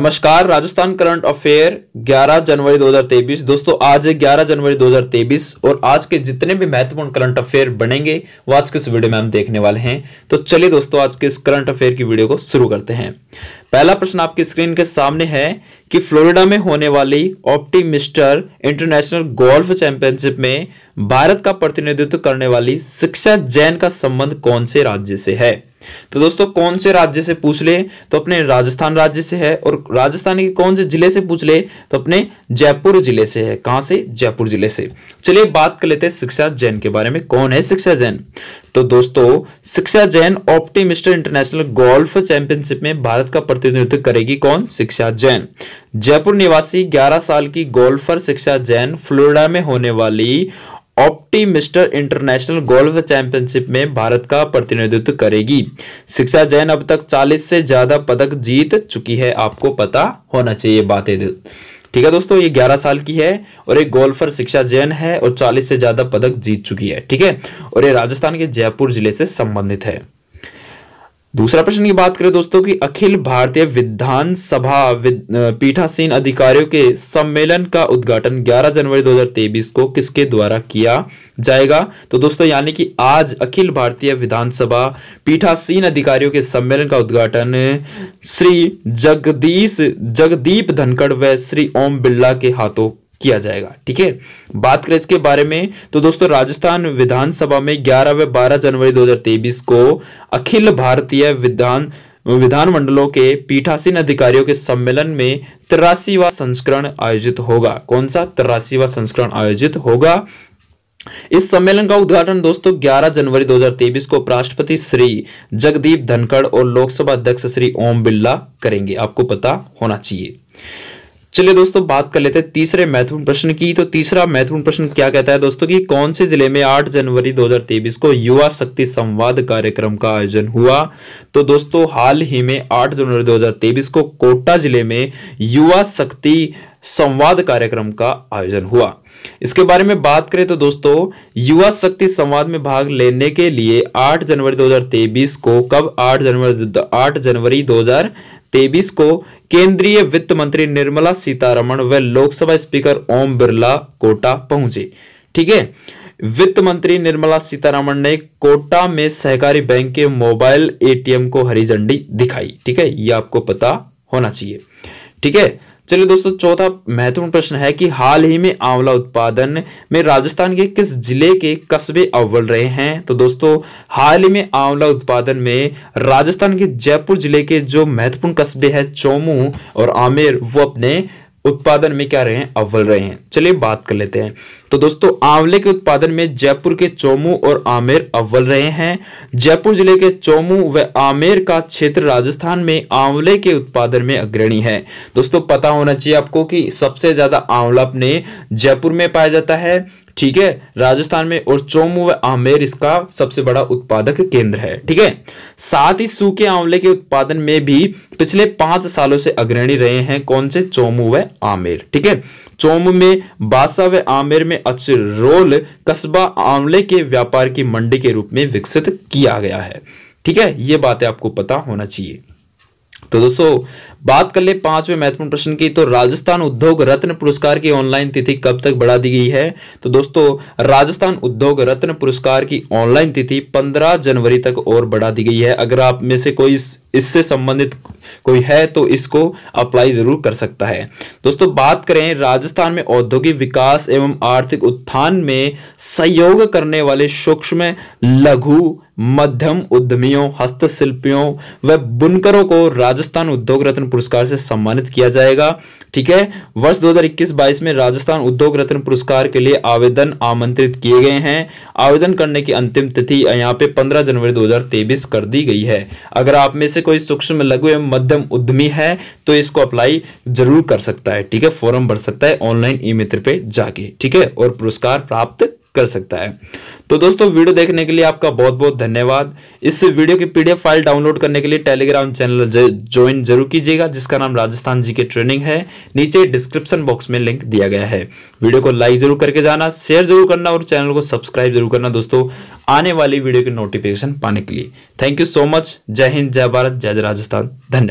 नमस्कार Rajasthan current affair 11 जनवरी 2023 दोस्तों आज है 11 जनवरी 2023 और आज के जितने भी महत्वपूर्ण करंट अफेयर बनेंगे वो आज के इस वीडियो में हम देखने वाले हैं तो चलिए दोस्तों आज के इस करंट अफेयर की वीडियो को शुरू करते हैं पहला प्रश्न आपकी स्क्रीन के सामने है कि फ्लोरिडा में होने वाली ऑप्टीमिस्टर इंटरनेशनल गोल्फ चैंपियनशिप में भारत का प्रतिनिधित्व करने वाली शिक्षा जैन का संबंध कौन से राज्य से है तो दोस्तों कौन से राज्य से पूछ ले तो अपने राजस्थान राज्य से है और राजस्थान के कौन से जिले से पूछ ले तो अपने जयपुर जिले से है कहां से जयपुर जिले से चलिए बात कर लेते हैं शिक्षा जैन के बारे में कौन है शिक्षा जैन तो दोस्तों Shiksha Jain Optimist International Golf Championship में भारत का प्रतिनिधित्व करेगी कौन शिक्षा जैन जयपुर निवासी 11 साल की गोल्फर शिक्षा जैन फ्लोरिडा में होने वाली Optimist International Golf Championship में भारत का प्रतिनिधित्व करेगी शिक्षा जैन अब तक 40 से ज्यादा पदक जीत चुकी है आपको पता होना चाहिए बातें ठीक है दोस्तों ये 11 साल की है और एक गोल्फर शिक्षा जैन है और 40 से ज्यादा पदक जीत चुकी है ठीक है और ये राजस्थान के जयपुर जिले से संबंधित है दूसरा प्रश्न की बात करें दोस्तों कि अखिल भारतीय विधानसभा विद, पीठासीन अधिकारियों के सम्मेलन का उद्घाटन 11 जनवरी 2023 को किसके द्वारा किया जाएगा तो दोस्तों यानी कि आज अखिल भारतीय विधानसभा पीठासीन अधिकारियों के सम्मेलन का उद्घाटन श्री जगदीश जगदीप धनखड़ व श्री ओम बिरला के हाथों किया जाएगा ठीक है बात करें इसके बारे में तो दोस्तों राजस्थान विधानसभा में 11 व 12 जनवरी 2023 को अखिल भारतीय विधान विधानमंडलों के पीठासीन अधिकारियों के सम्मेलन में तिरासीवा संस्करण आयोजित होगा कौन सा तिरासीवा संस्करण आयोजित होगा इस सम्मेलन का उद्घाटन दोस्तों 11 जनवरी 2023 को उपराष्ट्रपति श्री जगदीप धनखड़ और लोकसभा अध्यक्ष श्री ओम बिरला करेंगे आपको पता होना चाहिए चलिए दोस्तों बात कर लेते हैं तीसरे महत्वपूर्ण प्रश्न की तो तीसरा महत्वपूर्ण प्रश्न क्या कहता है दोस्तों कि कौन से जिले में 8 जनवरी 2023 को युवा शक्ति संवाद कार्यक्रम का आयोजन हुआ तो दोस्तों हाल ही में 8 जनवरी 2023 को कोटा जिले में युवा शक्ति संवाद कार्यक्रम का आयोजन हुआ इसके बारे में बात करें तो दोस्तों युवा शक्ति संवाद में भाग लेने के लिए 8 जनवरी 2023 को कब 8 जनवरी 8 जनवरी 2023 को केंद्रीय वित्त मंत्री निर्मला सीतारमण व लोकसभा स्पीकर ओम बिरला कोटा पहुंचे ठीक है वित्त मंत्री निर्मला सीतारमण ने कोटा में सहकारी बैंक के मोबाइल एटीएम को हरी झंडी दिखाई ठीक है यह आपको पता होना चाहिए ठीक है चलिए दोस्तों चौथा महत्वपूर्ण प्रश्न है कि हाल ही में आंवला उत्पादन में राजस्थान के किस जिले के कस्बे अव्वल रहे हैं तो दोस्तों हाल ही में आंवला उत्पादन में राजस्थान के जयपुर जिले के जो महत्वपूर्ण कस्बे हैं चौमू और आमेर वो अपने उत्पादन में क्या रहे हैं अव्वल रहे हैं चलिए बात कर लेते हैं तो दोस्तों आंवले के उत्पादन में जयपुर के चौमू और आमेर अव्वल रहे हैं जयपुर जिले के चौमू व आमेर का क्षेत्र राजस्थान में आंवले के उत्पादन में अग्रणी है दोस्तों पता होना चाहिए आपको कि सबसे ज्यादा आंवला अपने जयपुर में पाया जाता है ठीक है राजस्थान में और चोमू व आमेर इसका सबसे बड़ा उत्पादक केंद्र है ठीक है साथ ही सूखे आंवले के उत्पादन में भी पिछले पांच सालों से अग्रणी रहे हैं कौन से चोमू व आमेर ठीक है चोम में बासा व आमेर में अचरोल कस्बा आंवले के व्यापार की मंडी के रूप में विकसित किया गया है ठीक है ये बातें आपको पता होना चाहिए तो दोस्तों बात कर ले पांचवें महत्वपूर्ण प्रश्न की तो राजस्थान उद्योग रत्न पुरस्कार की ऑनलाइन तिथि कब तक बढ़ा दी गई है तो दोस्तों राजस्थान उद्योग रत्न पुरस्कार की ऑनलाइन तिथि 15 जनवरी तक और बढ़ा दी गई है अगर आप में से कोई इससे संबंधित कोई है तो इसको अप्लाई जरूर कर सकता है दोस्तों बात करें राजस्थान में औद्योगिक विकास एवं आर्थिक उत्थान में सहयोग करने वाले सूक्ष्म लघु मध्यम उद्यमियों हस्तशिल्पियों व बुनकरों को राजस्थान उद्योग रत्न पुरस्कार से सम्मानित किया जाएगा ठीक है वर्ष 2021-22 में राजस्थान उद्योग रत्न पुरस्कार के लिए आवेदन आमंत्रित किए गए हैं आवेदन करने की अंतिम तिथि यहाँ पे 15 जनवरी 2023 कर दी गई है अगर आप में से कोई सूक्ष्म लघु एवं मध्यम उद्यमी है तो इसको अप्लाई जरूर कर सकता है ठीक है फॉर्म भर सकता है ऑनलाइन ई मित्र पे जाके ठीक है और पुरस्कार प्राप्त कर सकता है तो दोस्तों वीडियो देखने के लिए आपका बहुत बहुत धन्यवाद इस वीडियो की पीडीएफ फाइल डाउनलोड करने के लिए टेलीग्राम चैनल ज्वाइन जरूर कीजिएगा जिसका नाम राजस्थान जी ट्रेनिंग है नीचे डिस्क्रिप्शन बॉक्स में लिंक दिया गया है वीडियो को लाइक जरूर करके जाना शेयर जरूर करना और चैनल को सब्सक्राइब जरूर करना दोस्तों आने वाली वीडियो की नोटिफिकेशन पाने के लिए थैंक यू सो मच जय हिंद जय भारत जय राजस्थान धन्यवाद